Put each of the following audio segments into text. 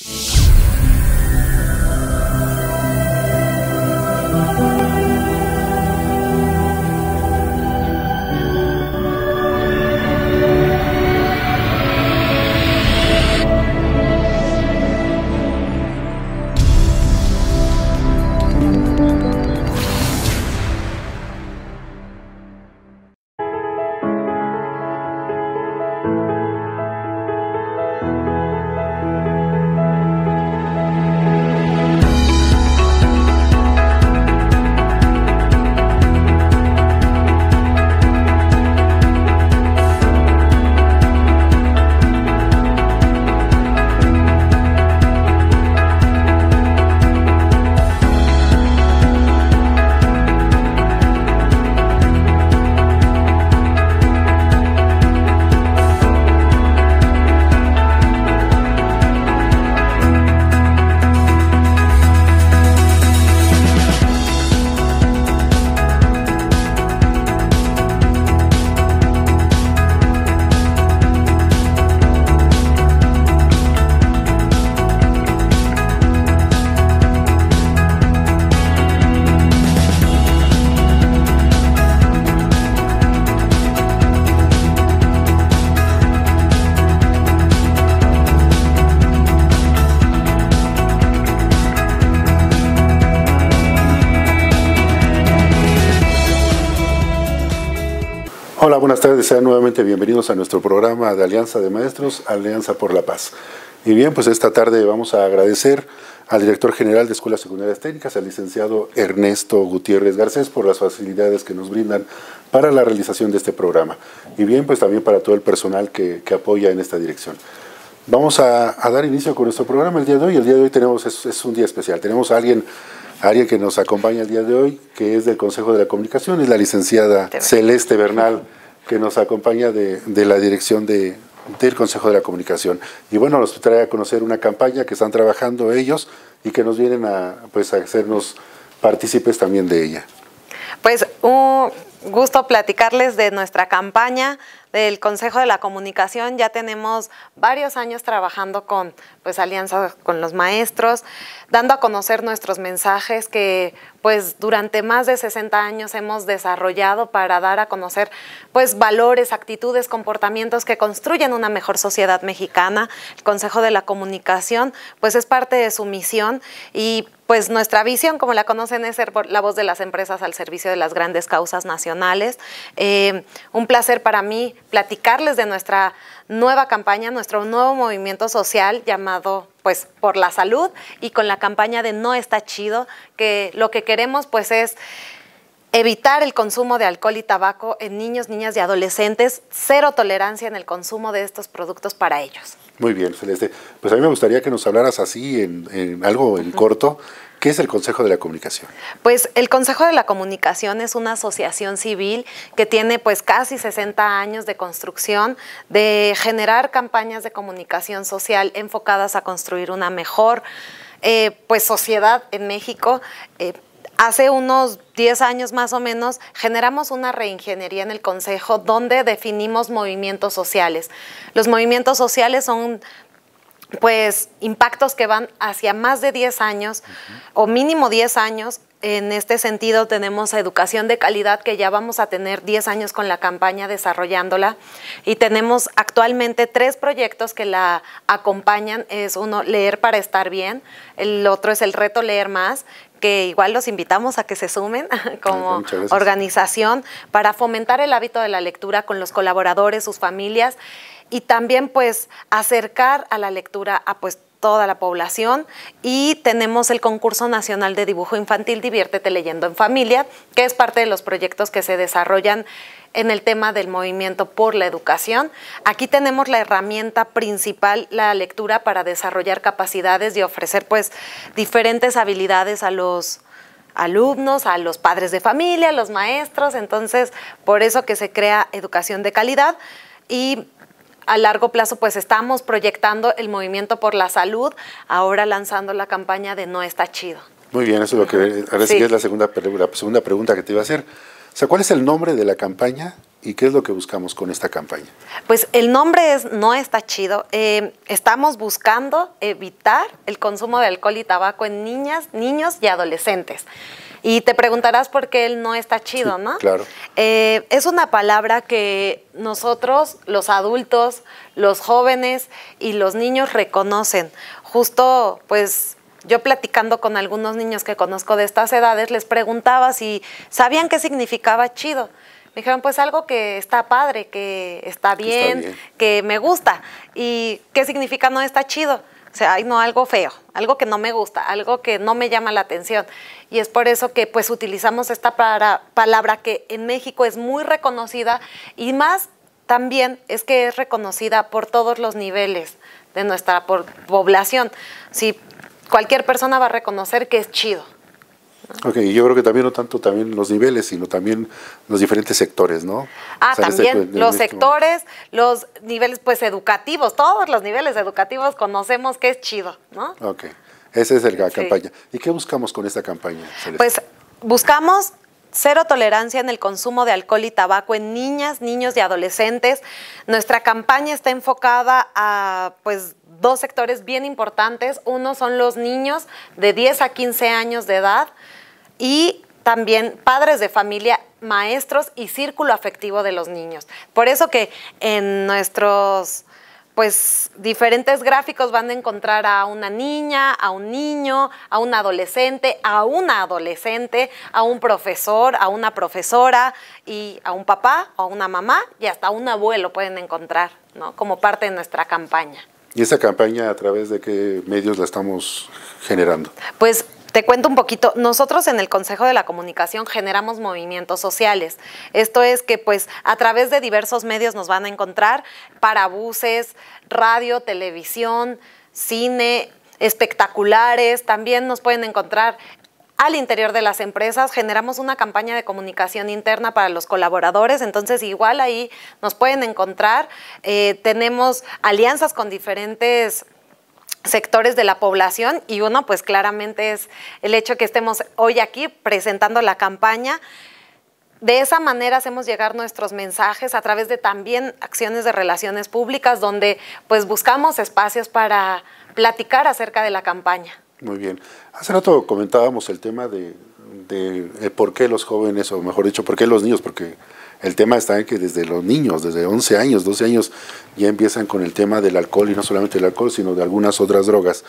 Thank you. sean nuevamente bienvenidos a nuestro programa de Alianza de Maestros, Alianza por la Paz. Y bien, pues esta tarde vamos a agradecer al director general de Escuelas Secundarias Técnicas, al licenciado Ernesto Gutiérrez Garcés, por las facilidades que nos brindan para la realización de este programa. Y bien, pues también para todo el personal que, apoya en esta dirección. Vamos a, dar inicio con nuestro programa el día de hoy. El día de hoy tenemos, es, un día especial. Tenemos a alguien alguien que nos acompaña el día de hoy, que es del Consejo de la Comunicación, es la licenciada Celeste Bernal que nos acompaña de, la dirección de, del Consejo de la Comunicación. Y bueno, nos trae a conocer una campaña que están trabajando ellos y que nos vienen a, pues, a hacernos partícipes también de ella. Pues un gusto platicarles de nuestra campaña del Consejo de la Comunicación. Ya tenemos varios años trabajando con pues, alianzas con los maestros, dando a conocer nuestros mensajes que pues, durante más de 60 años hemos desarrollado para dar a conocer pues, valores, actitudes, comportamientos que construyen una mejor sociedad mexicana. El Consejo de la Comunicación pues, es parte de su misión y pues nuestra visión, como la conocen, es ser la voz de las empresas al servicio de las grandes causas nacionales. Eh, un placer para mí platicarles de nuestra nueva campaña, nuestro nuevo movimiento social llamado pues por la salud y con la campaña de no está chido, que lo que queremos pues es evitar el consumo de alcohol y tabaco en niños, niñas y adolescentes, cero tolerancia en el consumo de estos productos para ellos. Muy bien, Celeste. Pues a mí me gustaría que nos hablaras así, en, algo en corto. ¿Qué es el Consejo de la Comunicación? Pues el Consejo de la Comunicación es una asociación civil que tiene pues casi 60 años de construcción, de generar campañas de comunicación social enfocadas a construir una mejor eh, pues sociedad en México. Eh, Hace unos 10 años más o menos generamos una reingeniería en el Consejo donde definimos movimientos sociales. Los movimientos sociales son pues impactos que van hacia más de 10 años o mínimo 10 años. En este sentido tenemos educación de calidad que ya vamos a tener 10 años con la campaña desarrollándola y tenemos actualmente tres proyectos que la acompañan. Es uno, leer para estar bien, el otro es el reto leer más que igual los invitamos a que se sumen como organización para fomentar el hábito de la lectura con los colaboradores, sus familias y también pues acercar a la lectura a pues toda la población y tenemos el concurso nacional de dibujo infantil Diviértete leyendo en familia, que es parte de los proyectos que se desarrollan en el tema del movimiento por la educación. Aquí tenemos la herramienta principal, la lectura, para desarrollar capacidades y ofrecer pues diferentes habilidades a los alumnos, a los padres de familia, a los maestros, entonces por eso que se crea educación de calidad y a largo plazo pues estamos proyectando el movimiento por la salud, ahora lanzando la campaña de No está chido. Muy bien, eso es lo que ahora sí, es la segunda, la pues, segunda pregunta que te iba a hacer. O sea, ¿cuál es el nombre de la campaña ¿Y qué es lo que buscamos con esta campaña? Pues el nombre es No está chido. Eh, estamos buscando evitar el consumo de alcohol y tabaco en niñas, niños y adolescentes. Y te preguntarás por qué él no está chido, ¿no? Claro. Eh, es una palabra que nosotros, los adultos, los jóvenes y los niños reconocen. Justo, pues yo platicando con algunos niños que conozco de estas edades, les preguntaba si sabían qué significaba chido. Me dijeron, pues algo que está padre, que está bien, que, me gusta. ¿Y qué significa no está chido? O sea, no, algo feo, algo que no me gusta, algo que no me llama la atención. Y es por eso que pues utilizamos esta palabra que en México es muy reconocida y más también es que es reconocida por todos los niveles de nuestra población. Si cualquier persona va a reconocer que es chido Ok, yo creo que también no tanto también los niveles, sino también los diferentes sectores, ¿no? Ah, este también los este sectores, los niveles pues educativos, todos los niveles educativos conocemos que es chido, ¿no? Ok, esa es la campaña. ¿Y qué buscamos con esta campaña? Pues buscamos cero tolerancia en el consumo de alcohol y tabaco en niñas, niños y adolescentes. Nuestra campaña está enfocada a pues dos sectores bien importantes. Uno son los niños de 10 a 15 años de edad y también padres de familia, maestros y círculo afectivo de los niños. Por eso que en nuestros pues diferentes gráficos van a encontrar a una niña, a un niño, a un adolescente, a una adolescente, a un profesor, a una profesora y a un papá, a una mamá y hasta un abuelo pueden encontrar, ¿no? Como parte de nuestra campaña. ¿Y esa campaña a través de qué medios la estamos generando? Pues te cuento un poquito. Nosotros en el Consejo de la Comunicación generamos movimientos sociales. Esto es que pues a través de diversos medios nos van a encontrar para buses, radio, televisión, cine, espectaculares, también nos pueden encontrar al interior de las empresas, generamos una campaña de comunicación interna para los colaboradores, entonces igual ahí nos pueden encontrar, eh, tenemos alianzas con diferentes sectores de la población y uno pues claramente es el hecho que estemos hoy aquí presentando la campaña. De esa manera hacemos llegar nuestros mensajes a través de también acciones de relaciones públicas donde pues buscamos espacios para platicar acerca de la campaña. Muy bien. Hace rato comentábamos el tema de, eh, por qué los jóvenes, o mejor dicho, por qué los niños, porque el tema está en que desde los niños, desde 11 años, 12 años, ya empiezan con el tema del alcohol y no solamente el alcohol, sino de algunas otras drogas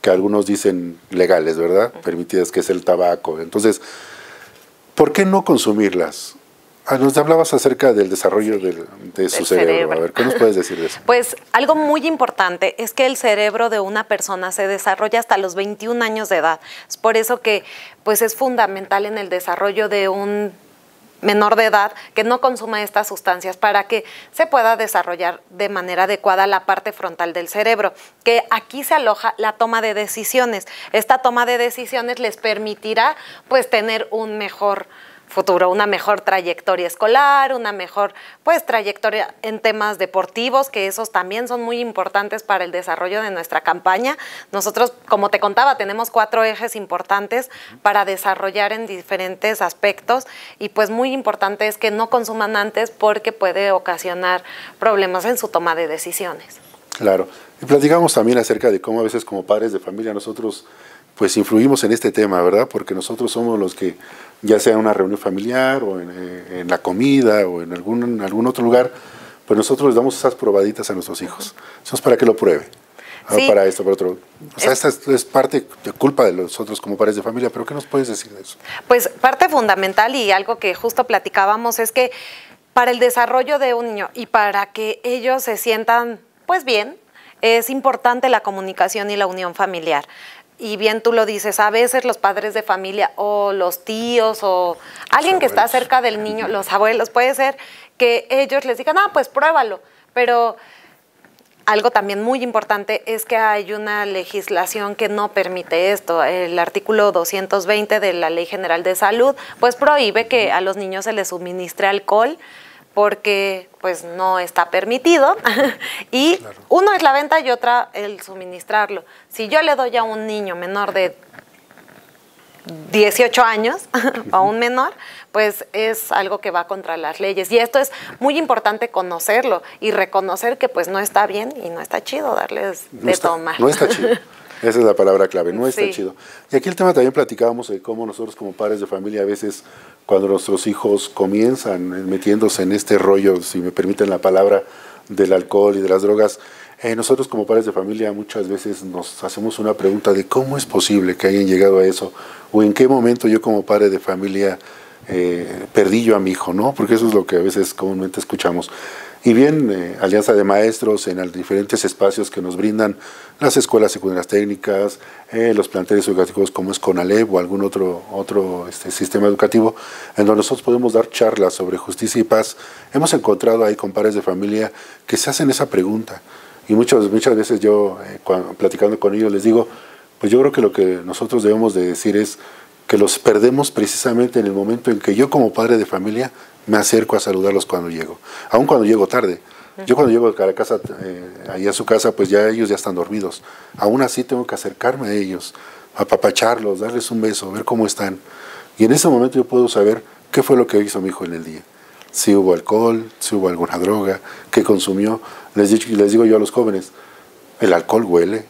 que algunos dicen legales, ¿verdad? Permitidas, que es el tabaco. Entonces, ¿por qué no consumirlas? Ah, nos hablabas acerca del desarrollo de su cerebro. A ver, ¿qué nos puedes decir de eso? Pues algo muy importante es que el cerebro de una persona se desarrolla hasta los 21 años de edad. Es por eso que pues, es fundamental en el desarrollo de un menor de edad que no consuma estas sustancias para que se pueda desarrollar de manera adecuada la parte frontal del cerebro, que aquí se aloja la toma de decisiones. Esta toma de decisiones les permitirá pues tener un mejor futuro, una mejor trayectoria escolar, una mejor pues trayectoria en temas deportivos, que esos también son muy importantes para el desarrollo de nuestra campaña. Nosotros, como te contaba, tenemos cuatro ejes importantes para desarrollar en diferentes aspectos y pues muy importante es que no consuman antes porque puede ocasionar problemas en su toma de decisiones. Claro. Y platicamos también acerca de cómo a veces como padres de familia nosotros pues influimos en este tema, ¿verdad? Porque nosotros somos los que, ya sea en una reunión familiar o en, eh, la comida o en algún, algún otro lugar, pues nosotros les damos esas probaditas a nuestros hijos. Eso es para que lo pruebe. ¿ah? Sí. para esto, para otro. O sea, esta es parte de culpa de nosotros como padres de familia, pero ¿qué nos puedes decir de eso? Pues parte fundamental y algo que justo platicábamos es que para el desarrollo de un niño y para que ellos se sientan pues bien, es importante la comunicación y la unión familiar y bien tú lo dices, a veces los padres de familia o los tíos o alguien que está cerca del niño, los abuelos, puede ser que ellos les digan, ah, pues pruébalo, pero algo también muy importante es que hay una legislación que no permite esto. El artículo 220 de la Ley General de Salud, pues prohíbe que a los niños se les suministre alcohol porque pues no está permitido y uno es la venta y otra el suministrarlo. Si yo le doy a un niño menor de 18 años o un menor, pues es algo que va contra las leyes. Y esto es muy importante conocerlo y reconocer que pues no está bien y no está chido darles de tomar. Esa es la palabra clave, no está chido. Y aquí el tema también platicábamos de cómo nosotros como padres de familia a veces cuando nuestros hijos comienzan eh, metiéndose en este rollo, si me permiten la palabra, del alcohol y de las drogas, eh, nosotros como padres de familia muchas veces nos hacemos una pregunta de cómo es posible que hayan llegado a eso o en qué momento yo como padre de familia eh, perdí yo a mi hijo, ¿no? Porque eso es lo que a veces comúnmente escuchamos. Y bien, eh, alianza de maestros en los diferentes espacios que nos brindan las escuelas secundarias técnicas, eh, los planteles educativos como es CONALEP o algún otro, otro este, sistema educativo, en donde nosotros podemos dar charlas sobre justicia y paz. Hemos encontrado ahí con pares de familia que se hacen esa pregunta. Y muchas, muchas veces yo, eh, platicando con ellos, les digo, pues yo creo que lo que nosotros debemos de decir es que los perdemos precisamente en el momento en que yo como padre de familia me acerco a saludarlos cuando llego, aun cuando llego tarde. Yo cuando llego a casa, eh, ahí a su casa, pues ya ellos ya están dormidos. Aún así tengo que acercarme a ellos, apapacharlos, darles un beso, ver cómo están. Y en ese momento yo puedo saber qué fue lo que hizo mi hijo en el día. Si hubo alcohol, si hubo alguna droga, qué consumió. Les, les digo yo a los jóvenes, el alcohol huele,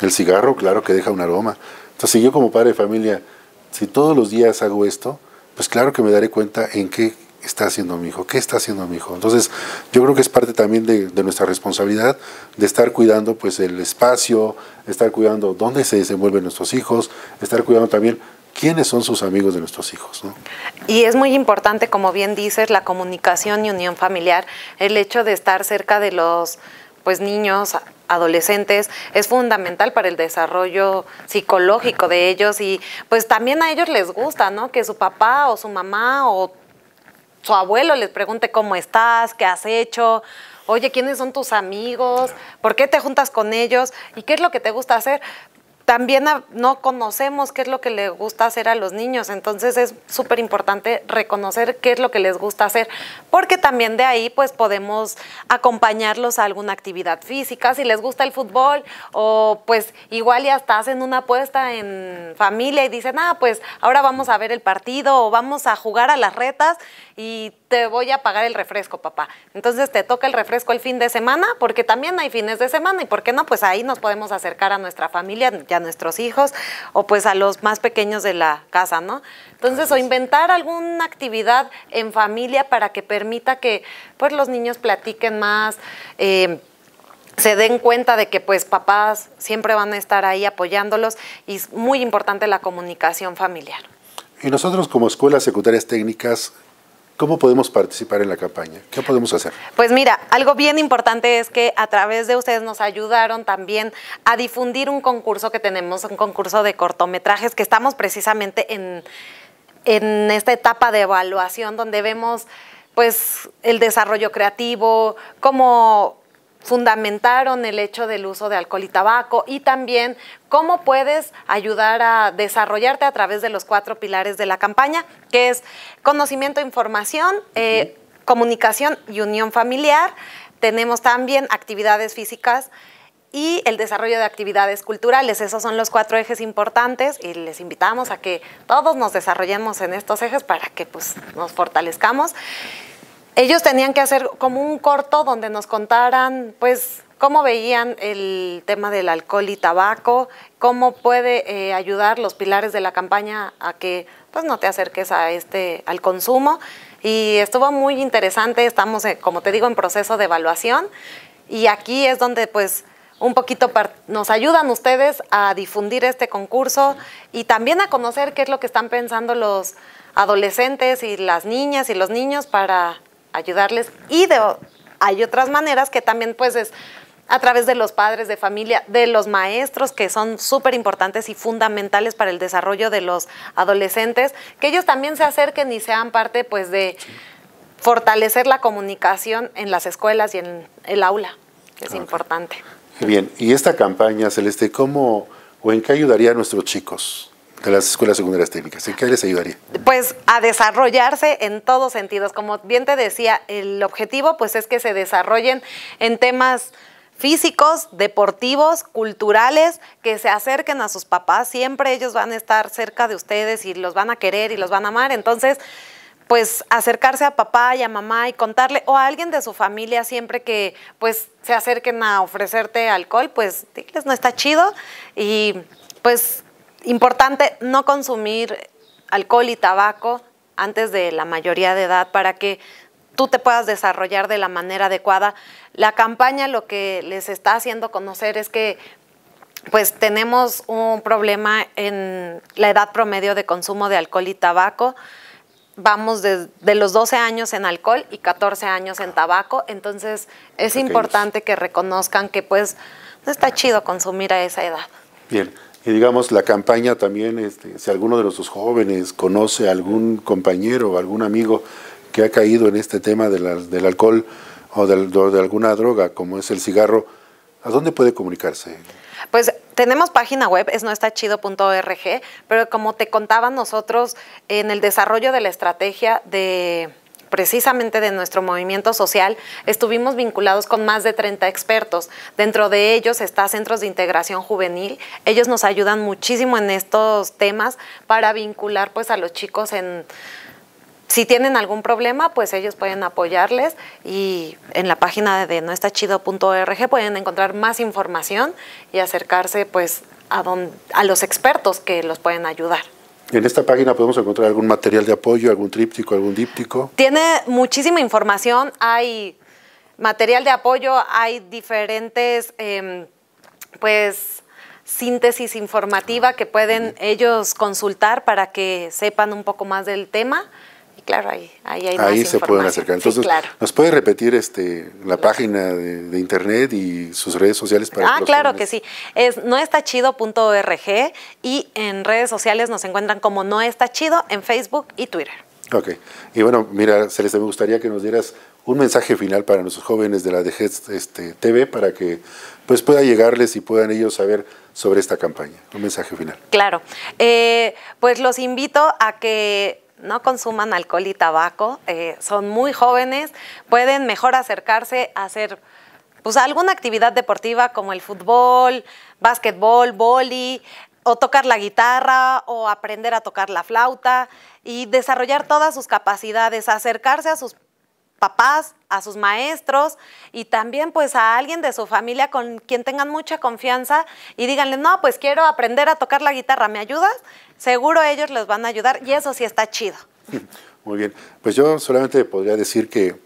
el cigarro, claro que deja un aroma. Entonces, si yo como padre de familia, si todos los días hago esto, pues claro que me daré cuenta en qué está haciendo mi hijo? ¿Qué está haciendo mi hijo? Entonces, yo creo que es parte también de, nuestra responsabilidad de estar cuidando pues el espacio, estar cuidando dónde se desenvuelven nuestros hijos, estar cuidando también quiénes son sus amigos de nuestros hijos. Y es muy importante, como bien dices, la comunicación y unión familiar, el hecho de estar cerca de los pues niños adolescentes es fundamental para el desarrollo psicológico de ellos y pues también a ellos les gusta, ¿no? Que su papá o su mamá o su abuelo les pregunte cómo estás, qué has hecho, oye, ¿quiénes son tus amigos? ¿Por qué te juntas con ellos? ¿Y qué es lo que te gusta hacer? también no conocemos qué es lo que les gusta hacer a los niños, entonces es súper importante reconocer qué es lo que les gusta hacer, porque también de ahí pues podemos acompañarlos a alguna actividad física, si les gusta el fútbol o pues igual y hasta hacen una apuesta en familia y dicen, ah, pues ahora vamos a ver el partido o vamos a jugar a las retas y te voy a pagar el refresco, papá. Entonces te toca el refresco el fin de semana, porque también hay fines de semana, y por qué no, pues ahí nos podemos acercar a nuestra familia, ya a nuestros hijos, o pues a los más pequeños de la casa, ¿no? Entonces, o inventar alguna actividad en familia para que permita que pues los niños platiquen más. Em, se den cuenta de que pues papás siempre van a estar ahí apoyándolos y es muy importante la comunicación familiar. Y nosotros como escuelas secundarias técnicas, ¿Cómo podemos participar en la campaña? ¿Qué podemos hacer? Pues mira, algo bien importante es que a través de ustedes nos ayudaron también a difundir un concurso que tenemos, un concurso de cortometrajes que estamos precisamente en, en esta etapa de evaluación donde vemos pues el desarrollo creativo, cómo fundamentaron el hecho del uso de alcohol y tabaco y también cómo puedes ayudar a desarrollarte a través de los cuatro pilares de la campaña, que es conocimiento, información, eh, comunicación y unión familiar. Tenemos también actividades físicas y el desarrollo de actividades culturales. Esos son los cuatro ejes importantes y les invitamos a que todos nos desarrollemos en estos ejes para que pues, nos fortalezcamos ellos tenían que hacer como un corto donde nos contaran, pues, cómo veían el tema del alcohol y tabaco, cómo puede eh, ayudar los pilares de la campaña a que, pues, no te acerques a este, al consumo. Y estuvo muy interesante, estamos, eh, como te digo, en proceso de evaluación y aquí es donde, pues, un poquito nos ayudan ustedes a difundir este concurso y también a conocer qué es lo que están pensando los adolescentes y las niñas y los niños para ayudarles. Y de, hay otras maneras que también pues es a través de los padres de familia, de los maestros, que son súper importantes y fundamentales para el desarrollo de los adolescentes, que ellos también se acerquen y sean parte pues de fortalecer la comunicación en las escuelas y en el aula, que es importante. Bien, y esta campaña, Celeste, ¿cómo o en qué ayudaría a nuestros chicos? de las escuelas secundarias técnicas? qué les ayudaría? Pues a desarrollarse en todos sentidos. Como bien te decía, el objetivo pues es que se desarrollen en temas físicos, deportivos, culturales, que se acerquen a sus papás. Siempre ellos van a estar cerca de ustedes y los van a querer y los van a amar. Entonces, pues acercarse a papá y a mamá y contarle, o a alguien de su familia siempre que pues se acerquen a ofrecerte alcohol, pues diles, no está chido. Y pues importante no consumir alcohol y tabaco antes de la mayoría de edad para que tú te puedas desarrollar de la manera adecuada. La campaña lo que les está haciendo conocer es que pues tenemos un problema en la edad promedio de consumo de alcohol y tabaco. Vamos de, los 12 años en alcohol y 14 años en tabaco. Entonces es importante que reconozcan que pues no está chido consumir a esa edad. Bien. Y digamos, la campaña también, este, si alguno de nuestros jóvenes conoce a algún compañero o algún amigo que ha caído en este tema del alcohol o de, de alguna droga, como es el cigarro, ¿a dónde puede comunicarse? Pues tenemos página web, es noestachido.org, pero como te contaban nosotros, en el desarrollo de la estrategia de precisamente de nuestro movimiento social, estuvimos vinculados con más de 30 expertos. Dentro de ellos está Centros de Integración Juvenil. Ellos nos ayudan muchísimo en estos temas para vincular pues a los chicos en si tienen algún problema, pues ellos pueden apoyarles y en la página de noestachido.org pueden encontrar más información y acercarse pues a los expertos que los pueden ayudar. En esta página podemos encontrar algún material de apoyo, algún tríptico, algún díptico. Tiene muchísima información, hay material de apoyo, hay diferentes, em, pues, síntesis informativa que pueden ellos consultar para que sepan un poco más del tema claro, ahí, ahí Ahí se pueden acercar. Entonces, ¿nos puede repetir este la página de, internet y sus redes sociales para Ah, claro que sí. Es noestachido.org y en redes sociales nos encuentran como No Chido en Facebook y Twitter. Ok. Y bueno, mira, Celeste, me gustaría que nos dieras un mensaje final para nuestros jóvenes de la DGTV este, TV para que pues pueda llegarles y puedan ellos saber sobre esta campaña. Un mensaje final. Claro. Eh, pues los invito a que no consuman alcohol y tabaco, eh, son muy jóvenes, pueden mejor acercarse a hacer pues, alguna actividad deportiva como el fútbol, básquetbol, boli, o tocar la guitarra o aprender a tocar la flauta y desarrollar todas sus capacidades, acercarse a sus papás, a sus maestros y también pues a alguien de su familia con quien tengan mucha confianza y díganle, no, pues quiero aprender a tocar la guitarra, ¿me ayudas? Seguro ellos les van a ayudar y eso sí está chido. Muy bien, pues yo solamente podría decir que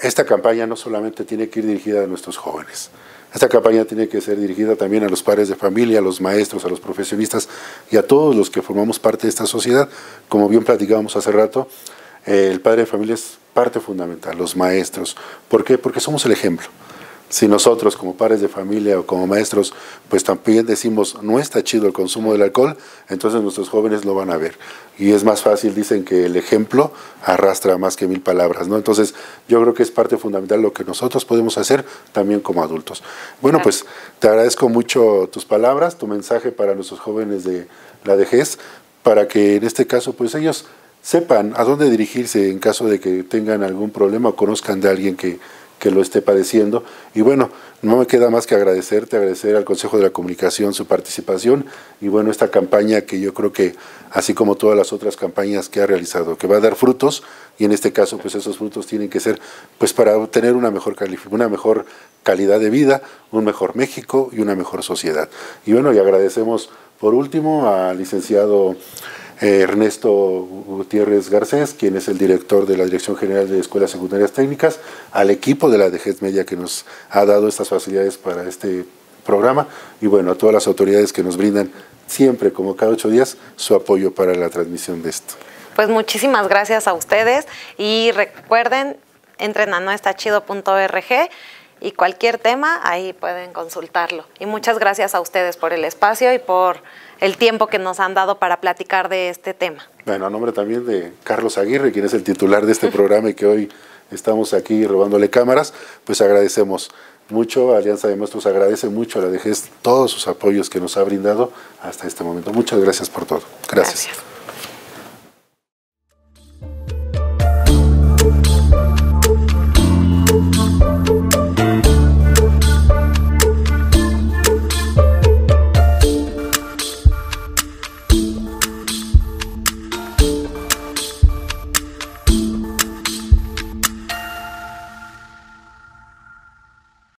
esta campaña no solamente tiene que ir dirigida a nuestros jóvenes, esta campaña tiene que ser dirigida también a los padres de familia, a los maestros, a los profesionistas y a todos los que formamos parte de esta sociedad. Como bien platicábamos hace rato, eh, el padre de familia es parte fundamental, los maestros. ¿Por qué? Porque somos el ejemplo. Si nosotros como padres de familia o como maestros, pues también decimos, no está chido el consumo del alcohol, entonces nuestros jóvenes lo van a ver. Y es más fácil, dicen que el ejemplo arrastra más que mil palabras, ¿no? Entonces yo creo que es parte fundamental lo que nosotros podemos hacer también como adultos. Bueno, pues te agradezco mucho tus palabras, tu mensaje para nuestros jóvenes de la DGES, para que en este caso, pues ellos sepan a dónde dirigirse en caso de que tengan algún problema o conozcan de alguien que, lo esté padeciendo. Y bueno, no me queda más que agradecerte, agradecer al Consejo de la Comunicación su participación y bueno, esta campaña que yo creo que, así como todas las otras campañas que ha realizado, que va a dar frutos y en este caso pues esos frutos tienen que ser pues para obtener una mejor, una mejor calidad de vida, un mejor México y una mejor sociedad. Y bueno, y agradecemos por último al licenciado... Eh, Ernesto Gutiérrez Garcés, quien es el director de la Dirección General de Escuelas Secundarias Técnicas, al equipo de la DGES Media que nos ha dado estas facilidades para este programa y bueno, a todas las autoridades que nos brindan siempre, como cada ocho días, su apoyo para la transmisión de esto. Pues muchísimas gracias a ustedes y recuerden, entren a noestachido.org y cualquier tema ahí pueden consultarlo. Y muchas gracias a ustedes por el espacio y por el tiempo que nos han dado para platicar de este tema. Bueno, a nombre también de Carlos Aguirre, quien es el titular de este programa y que hoy estamos aquí robándole cámaras, pues agradecemos mucho, Alianza de Maestros agradece mucho a la DGES todos sus apoyos que nos ha brindado hasta este momento. Muchas gracias por todo. gracias.